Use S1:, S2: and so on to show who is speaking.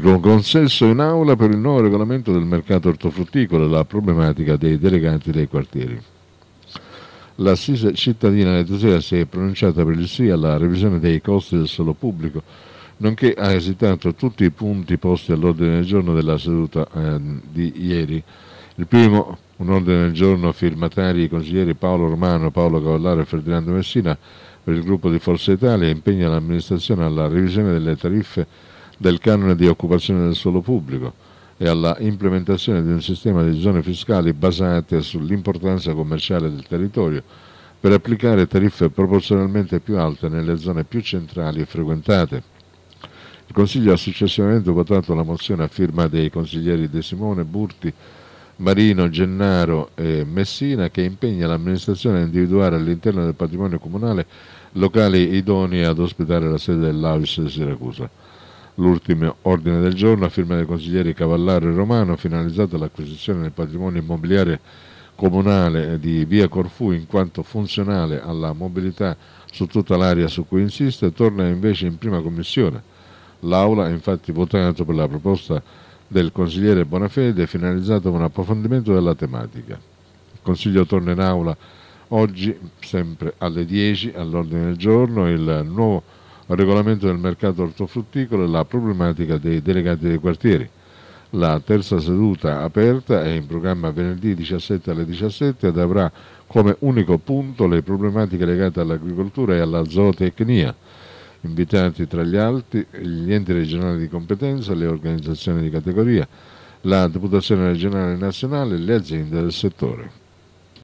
S1: con consenso in aula per il nuovo regolamento del mercato ortofrutticolo e la problematica dei deleganti dei quartieri. L'assise cittadina lettosea si è pronunciata per il sì alla revisione dei costi del solo pubblico, nonché ha esitato tutti i punti posti all'ordine del giorno della seduta eh, di ieri. Il primo, un ordine del giorno firmatari i consiglieri Paolo Romano, Paolo Cavallaro e Ferdinando Messina per il gruppo di Forza Italia impegna l'amministrazione alla revisione delle tariffe del canone di occupazione del suolo pubblico e alla implementazione di un sistema di zone fiscali basate sull'importanza commerciale del territorio per applicare tariffe proporzionalmente più alte nelle zone più centrali e frequentate. Il Consiglio ha successivamente votato la mozione a firma dei consiglieri De Simone, Burti, Marino, Gennaro e Messina che impegna l'amministrazione a individuare all'interno del patrimonio comunale locali idonei ad ospitare la sede dell'Avis di Siracusa. L'ultimo ordine del giorno a firma dei consiglieri Cavallaro e Romano finalizzato all'acquisizione del patrimonio immobiliare comunale di via Corfù in quanto funzionale alla mobilità su tutta l'area su cui insiste torna invece in prima commissione. L'Aula ha infatti votato per la proposta del consigliere Bonafede finalizzato a un approfondimento della tematica. Il Consiglio torna in Aula oggi sempre alle 10 all'ordine del giorno il nuovo al regolamento del mercato ortofrutticolo e la problematica dei delegati dei quartieri. La terza seduta aperta è in programma venerdì 17 alle 17 ed avrà come unico punto le problematiche legate all'agricoltura e alla zootecnia. Invitati tra gli altri gli enti regionali di competenza, le organizzazioni di categoria, la Deputazione regionale e nazionale e le aziende del settore.